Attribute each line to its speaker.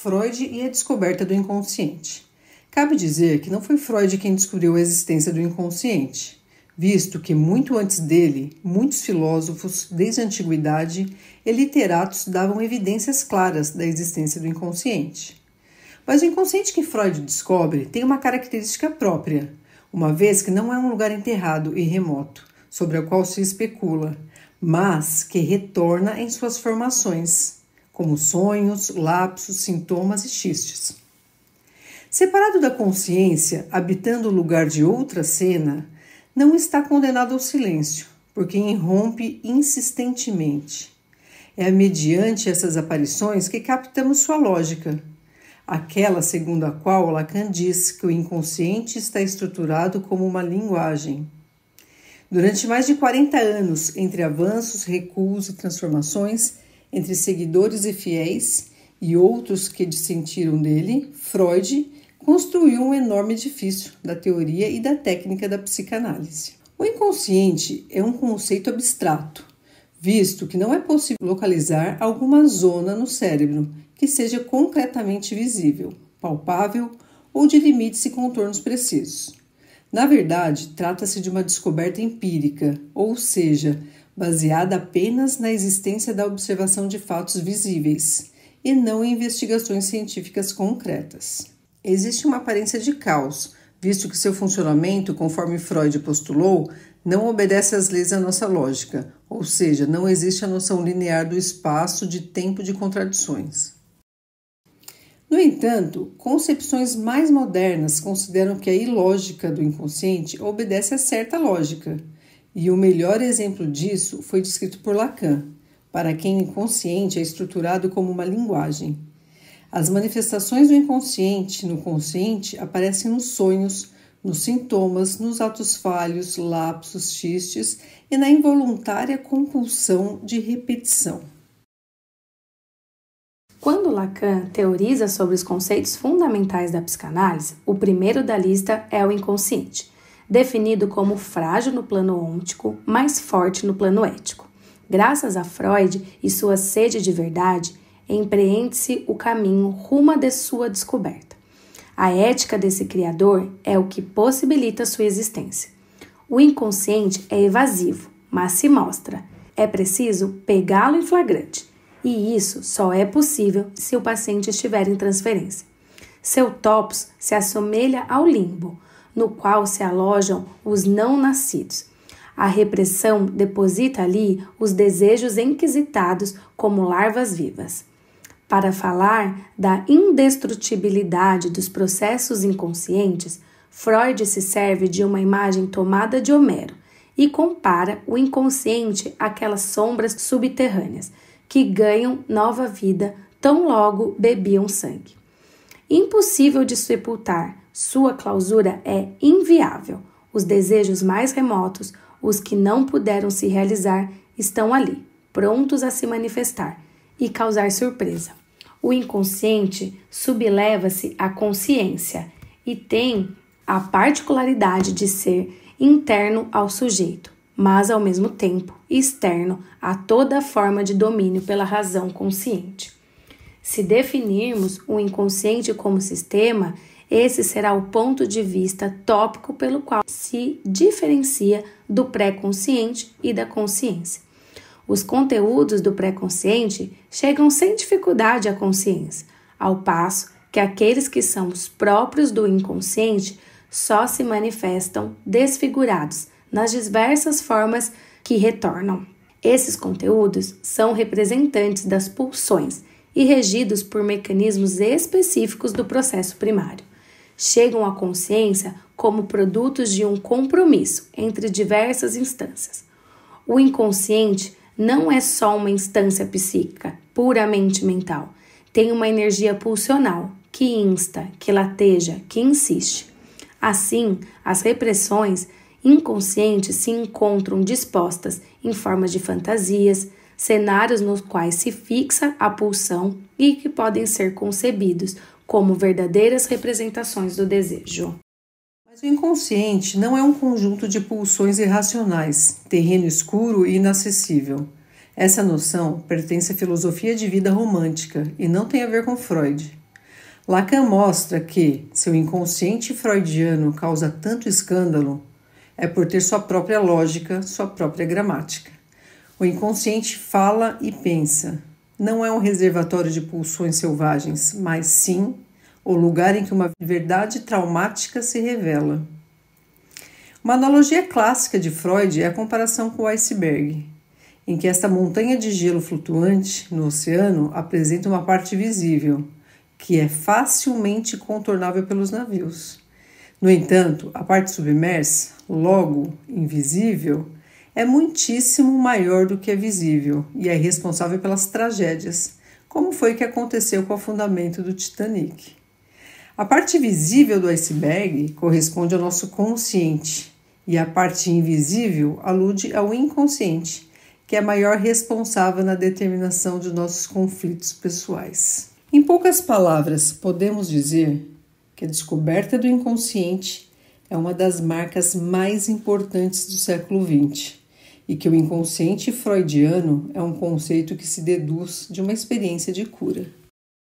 Speaker 1: Freud e a descoberta do inconsciente. Cabe dizer que não foi Freud quem descobriu a existência do inconsciente, visto que muito antes dele, muitos filósofos, desde a antiguidade, e literatos davam evidências claras da existência do inconsciente. Mas o inconsciente que Freud descobre tem uma característica própria, uma vez que não é um lugar enterrado e remoto, sobre o qual se especula, mas que retorna em suas formações como sonhos, lapsos, sintomas e xistes. Separado da consciência, habitando o lugar de outra cena, não está condenado ao silêncio, porque irrompe insistentemente. É mediante essas aparições que captamos sua lógica, aquela segundo a qual Lacan diz que o inconsciente está estruturado como uma linguagem. Durante mais de 40 anos, entre avanços, recuos e transformações, entre seguidores e fiéis e outros que dissentiram dele, Freud construiu um enorme edifício da teoria e da técnica da psicanálise. O inconsciente é um conceito abstrato, visto que não é possível localizar alguma zona no cérebro que seja concretamente visível, palpável ou de limites e contornos precisos. Na verdade, trata-se de uma descoberta empírica, ou seja, baseada apenas na existência da observação de fatos visíveis e não em investigações científicas concretas. Existe uma aparência de caos, visto que seu funcionamento, conforme Freud postulou, não obedece às leis da nossa lógica, ou seja, não existe a noção linear do espaço de tempo de contradições. No entanto, concepções mais modernas consideram que a ilógica do inconsciente obedece a certa lógica e o melhor exemplo disso foi descrito por Lacan, para quem o inconsciente é estruturado como uma linguagem. As manifestações do inconsciente no consciente aparecem nos sonhos, nos sintomas, nos atos falhos, lapsos, xistes e na involuntária compulsão de repetição. Quando Lacan
Speaker 2: teoriza sobre os conceitos fundamentais da psicanálise, o primeiro da lista é o inconsciente definido como frágil no plano ôntico, mais forte no plano ético. Graças a Freud e sua sede de verdade, empreende-se o caminho rumo à de sua descoberta. A ética desse criador é o que possibilita sua existência. O inconsciente é evasivo, mas se mostra. É preciso pegá-lo em flagrante, e isso só é possível se o paciente estiver em transferência. Seu topos se assemelha ao limbo, no qual se alojam os não nascidos. A repressão deposita ali os desejos inquisitados como larvas vivas. Para falar da indestrutibilidade dos processos inconscientes, Freud se serve de uma imagem tomada de Homero e compara o inconsciente àquelas sombras subterrâneas que ganham nova vida tão logo bebiam sangue impossível de sepultar. Sua clausura é inviável. Os desejos mais remotos, os que não puderam se realizar, estão ali, prontos a se manifestar e causar surpresa. O inconsciente subleva-se à consciência e tem a particularidade de ser interno ao sujeito, mas ao mesmo tempo externo a toda forma de domínio pela razão consciente. Se definirmos o inconsciente como sistema, esse será o ponto de vista tópico pelo qual se diferencia do pré-consciente e da consciência. Os conteúdos do pré-consciente chegam sem dificuldade à consciência, ao passo que aqueles que são os próprios do inconsciente só se manifestam desfigurados nas diversas formas que retornam. Esses conteúdos são representantes das pulsões e regidos por mecanismos específicos do processo primário. Chegam à consciência como produtos de um compromisso entre diversas instâncias. O inconsciente não é só uma instância psíquica, puramente mental. Tem uma energia pulsional que insta, que lateja, que insiste. Assim, as repressões inconscientes se encontram dispostas em formas de fantasias, cenários nos quais se fixa a pulsão e que podem ser concebidos como verdadeiras representações do desejo.
Speaker 1: Mas o inconsciente não é um conjunto de pulsões irracionais, terreno escuro e inacessível. Essa noção pertence à filosofia de vida romântica e não tem a ver com Freud. Lacan mostra que seu inconsciente freudiano causa tanto escândalo é por ter sua própria lógica, sua própria gramática. O inconsciente fala e pensa. Não é um reservatório de pulsões selvagens, mas sim o lugar em que uma verdade traumática se revela. Uma analogia clássica de Freud é a comparação com o iceberg, em que esta montanha de gelo flutuante no oceano apresenta uma parte visível, que é facilmente contornável pelos navios. No entanto, a parte submersa, logo invisível, é muitíssimo maior do que é visível e é responsável pelas tragédias, como foi que aconteceu com o afundamento do Titanic. A parte visível do iceberg corresponde ao nosso consciente e a parte invisível alude ao inconsciente, que é a maior responsável na determinação de nossos conflitos pessoais. Em poucas palavras, podemos dizer que a descoberta do inconsciente é uma das marcas mais importantes do século XX e que o inconsciente freudiano é um conceito que se deduz de uma experiência de cura.